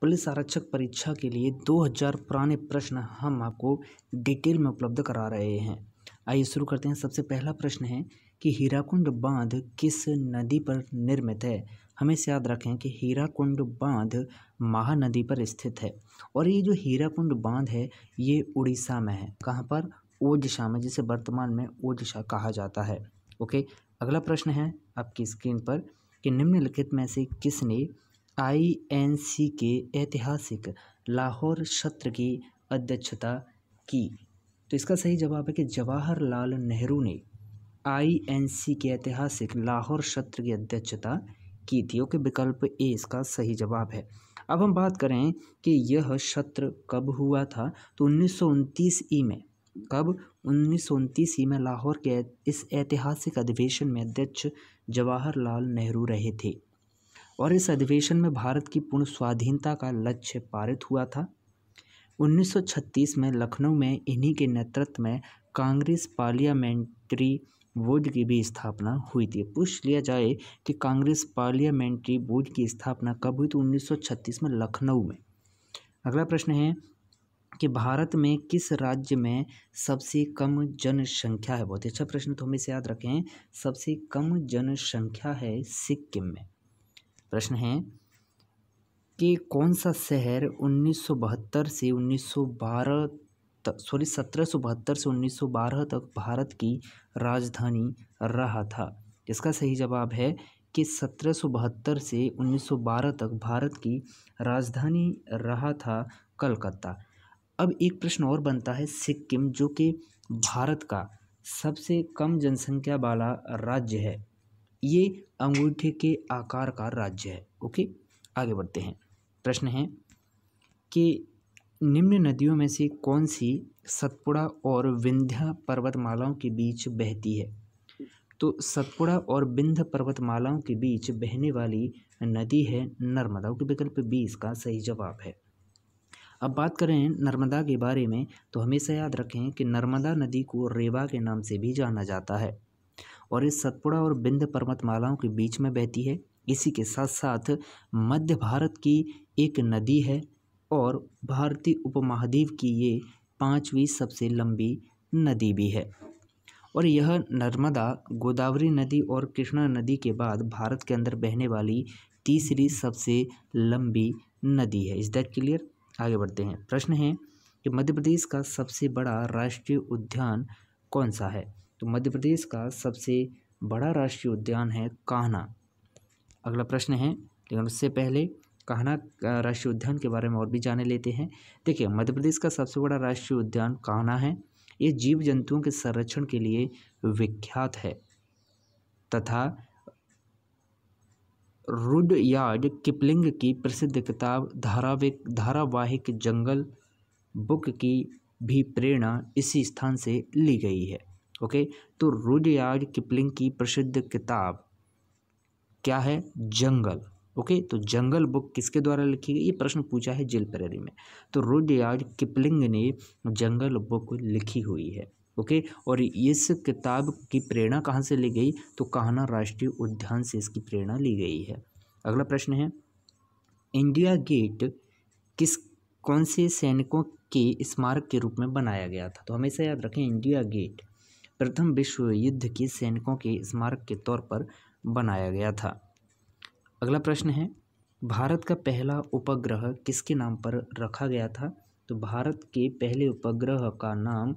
police आरक्षक परीक्षा के लिए 2000 पुराने प्रश्न हम आपको डिटेल में उपलब्ध करा रहे हैं आइए शुरू करते हैं सबसे पहला प्रश्न है कि हीराकुंड बांध किस नदी पर निर्मित है हमेशा याद रखें कि हीराकुंड बांध महानदी पर स्थित है और ये जो हीराकुंड बांध है ये उड़ीसा में है कहाँ पर ओडिशा में जिसे वर्तमान में ओडिशा कहा जाता है ओके अगला प्रश्न है आपकी स्क्रीन पर कि निम्नलिखित में से किसने आई एन सी के ऐतिहासिक लाहौर सत्र की अध्यक्षता की तो इसका सही जवाब है कि जवाहरलाल नेहरू ने आई एन सी के ऐतिहासिक लाहौर सत्र की अध्यक्षता की थी ओके विकल्प ए इसका सही जवाब है अब हम बात करें कि यह सत्र कब हुआ था तो उन्नीस ई में कब उन्नीस ई में लाहौर के इस ऐतिहासिक अधिवेशन में अध्यक्ष जवाहरलाल नेहरू रहे थे और इस अधिवेशन में भारत की पूर्ण स्वाधीनता का लक्ष्य पारित हुआ था 1936 में लखनऊ में इन्हीं के नेतृत्व में कांग्रेस पार्लियामेंट्री बोर्ड की भी स्थापना हुई थी पूछ लिया जाए कि कांग्रेस पार्लियामेंट्री बोर्ड की स्थापना कब हुई तो 1936 में लखनऊ में अगला प्रश्न है कि भारत में किस राज्य में सबसे कम जनसंख्या है बहुत अच्छा प्रश्न तो हम इसे याद रखें सबसे कम जनसंख्या है सिक्किम में प्रश्न है कि कौन सा शहर बहत्तर से तक सॉरी सत्रह से 1912 तक भारत की राजधानी रहा था इसका सही जवाब है कि सत्रह से 1912 तक भारत की राजधानी रहा था कलकत्ता अब एक प्रश्न और बनता है सिक्किम जो कि भारत का सबसे कम जनसंख्या वाला राज्य है ये अंगूठे के आकार का राज्य है ओके आगे बढ़ते हैं प्रश्न है कि निम्न नदियों में से कौन सी सतपुड़ा और विंध्या पर्वतमालाओं के बीच बहती है तो सतपुड़ा और विंध्य पर्वतमालाओं के बीच बहने वाली नदी है नर्मदा के विकल्प बी इसका सही जवाब है अब बात करें नर्मदा के बारे में तो हमेशा याद रखें कि नर्मदा नदी को रेवा के नाम से भी जाना जाता है और इस सतपुड़ा और विंध्य पर्वतमालाओं के बीच में बहती है इसी के साथ साथ मध्य भारत की एक नदी है और भारतीय उपमहाद्वीप की ये पाँचवीं सबसे लंबी नदी भी है और यह नर्मदा गोदावरी नदी और कृष्णा नदी के बाद भारत के अंदर बहने वाली तीसरी सबसे लंबी नदी है इज़ दैट क्लियर आगे बढ़ते हैं प्रश्न है कि मध्य प्रदेश का सबसे बड़ा राष्ट्रीय उद्यान कौन सा है तो मध्य प्रदेश का सबसे बड़ा राष्ट्रीय उद्यान है कान्हा अगला प्रश्न है लेकिन उससे पहले कान्हा राष्ट्रीय उद्यान के बारे में और भी जाने लेते हैं देखिए मध्य प्रदेश का सबसे बड़ा राष्ट्रीय उद्यान कान्हा है ये जीव जंतुओं के संरक्षण के लिए विख्यात है तथा यार्ड किपलिंग की प्रसिद्ध किताब धाराविक धारावाहिक जंगल बुक की भी प्रेरणा इसी स्थान से ली गई है ओके तो रुडयार्ड किपलिंग की प्रसिद्ध किताब क्या है जंगल ओके तो जंगल बुक किसके द्वारा लिखी गई ये प्रश्न पूछा है जेल प्रेरी में तो रुडयार्ड किपलिंग ने जंगल बुक लिखी हुई है ओके और इस किताब की प्रेरणा कहाँ से ली गई तो कहाना राष्ट्रीय उद्यान से इसकी प्रेरणा ली गई है अगला प्रश्न है इंडिया गेट किस कौन से सैनिकों के स्मारक के रूप में बनाया गया था तो हमेशा याद रखें इंडिया गेट प्रथम विश्व युद्ध के सैनिकों के स्मारक के तौर पर बनाया गया था अगला प्रश्न है भारत का पहला उपग्रह किसके नाम पर रखा गया था तो भारत के पहले उपग्रह का नाम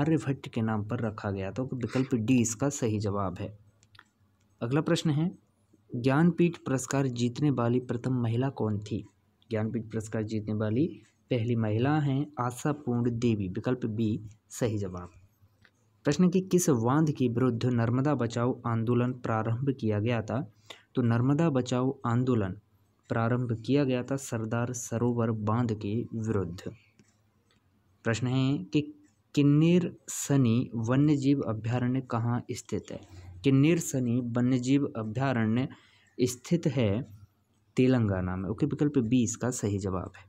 आर्यभट्ट के नाम पर रखा गया था तो विकल्प डी इसका सही जवाब है अगला प्रश्न है ज्ञानपीठ पुरस्कार जीतने वाली प्रथम महिला कौन थी ज्ञानपीठ पुरस्कार जीतने वाली पहली महिला हैं आशा पूर्ण देवी विकल्प बी सही जवाब प्रश्न कि किस बांध के विरुद्ध नर्मदा बचाओ आंदोलन प्रारंभ किया गया था तो नर्मदा बचाओ आंदोलन प्रारंभ किया गया था सरदार सरोवर बांध के विरुद्ध प्रश्न है कि किन्नेर सनी वन्यजीव अभ्यारण्य कहाँ स्थित है किन्नेर सनी वन्यजीव अभ्यारण्य स्थित है तेलंगाना में ओके विकल्प बी इसका सही जवाब है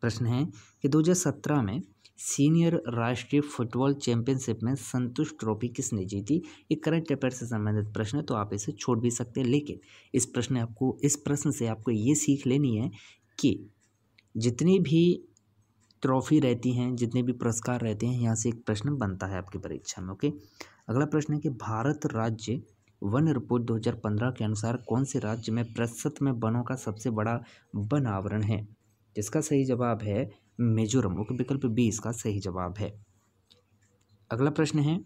प्रश्न है कि 2017 में सीनियर राष्ट्रीय फुटबॉल चैंपियनशिप में संतोष ट्रॉफी किसने जीती ये करंट अफेयर से संबंधित प्रश्न है तो आप इसे छोड़ भी सकते हैं लेकिन इस प्रश्न आपको इस प्रश्न से आपको ये सीख लेनी है कि जितनी भी ट्रॉफी रहती हैं जितने भी पुरस्कार रहते हैं यहाँ से एक प्रश्न बनता है आपकी परीक्षा में ओके अगला प्रश्न है कि भारत राज्य वन रिपोर्ट 2015 के अनुसार कौन से राज्य में प्रतिशत में वनों का सबसे बड़ा वन आवरण है जिसका सही जवाब है मिजोरम ओके विकल्प बी इसका सही जवाब है अगला प्रश्न है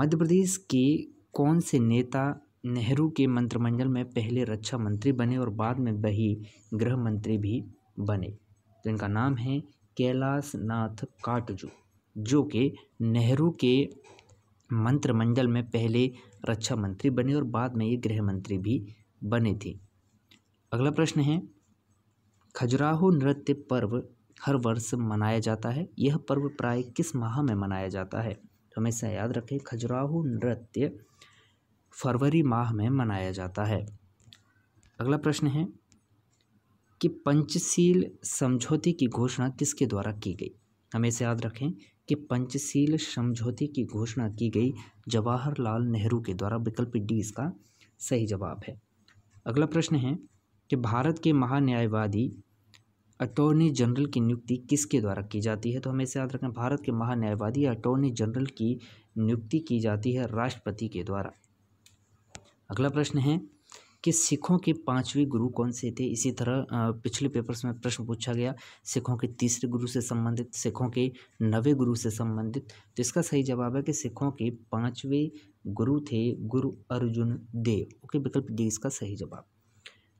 मध्य प्रदेश के कौन से नेता नेहरू के मंत्रिमंडल में पहले रक्षा मंत्री बने और बाद में वही गृह मंत्री भी बने तो इनका नाम है कैलाश नाथ काटजू जो कि नेहरू के मंत्रिमंडल में पहले रक्षा मंत्री बने और बाद में ये गृह मंत्री भी बने थे अगला प्रश्न है खजुराहो नृत्य पर्व हर वर्ष मनाया जाता है यह पर्व प्राय किस माह में मनाया जाता है तो हमेशा याद रखें खजुराहो नृत्य फरवरी माह में मनाया जाता है अगला प्रश्न है कि पंचशील समझौते की घोषणा किसके द्वारा की गई हमेशा याद रखें कि पंचशील समझौते की घोषणा की गई जवाहरलाल नेहरू के द्वारा विकल्प डी इसका सही जवाब है अगला प्रश्न है कि भारत के महान्यायवादी अटॉर्नी जनरल की नियुक्ति किसके द्वारा की जाती है तो हमें इसे याद रखना भारत के महान्यायवादी अटॉर्नी जनरल की नियुक्ति की जाती है राष्ट्रपति के द्वारा अगला प्रश्न है कि सिखों के पांचवें गुरु कौन से थे इसी तरह पिछले पेपर्स में प्रश्न पूछा गया सिखों के तीसरे गुरु से संबंधित सिखों के नवे गुरु से संबंधित तो इसका सही जवाब है कि सिखों के पांचवें गुरु थे गुरु अर्जुन देव ओके विकल्प डी इसका सही जवाब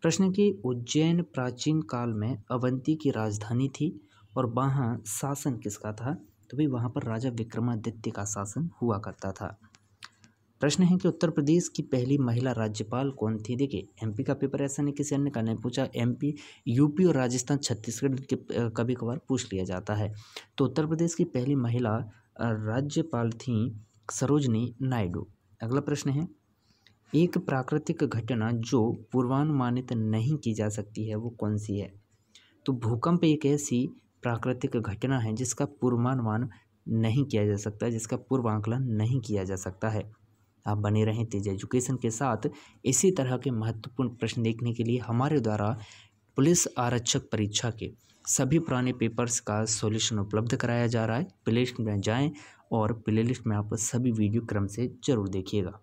प्रश्न की उज्जैन प्राचीन काल में अवंती की राजधानी थी और वहाँ शासन किसका था तो भाई वहाँ पर राजा विक्रमादित्य का शासन हुआ करता था प्रश्न है कि उत्तर प्रदेश की पहली महिला राज्यपाल कौन थी देखिए एमपी का पेपर ऐसा नहीं किसी अन्य का नहीं पूछा एमपी यूपी और राजस्थान छत्तीसगढ़ के कभी कभार पूछ लिया जाता है तो उत्तर प्रदेश की पहली महिला राज्यपाल थी सरोजनी नायडू अगला प्रश्न है एक प्राकृतिक घटना जो पूर्वानुमानित नहीं की जा सकती है वो कौन सी है तो भूकंप एक ऐसी प्राकृतिक घटना है जिसका पूर्वानुमान नहीं किया जा सकता जिसका पूर्व आंकलन नहीं किया जा सकता है आप बने रहें तेज एजुकेशन के साथ इसी तरह के महत्वपूर्ण प्रश्न देखने के लिए हमारे द्वारा पुलिस आरक्षक परीक्षा के सभी पुराने पेपर्स का सॉल्यूशन उपलब्ध कराया जा रहा है प्ले लिस्ट में जाएं और प्ले लिस्ट में आप सभी वीडियो क्रम से ज़रूर देखिएगा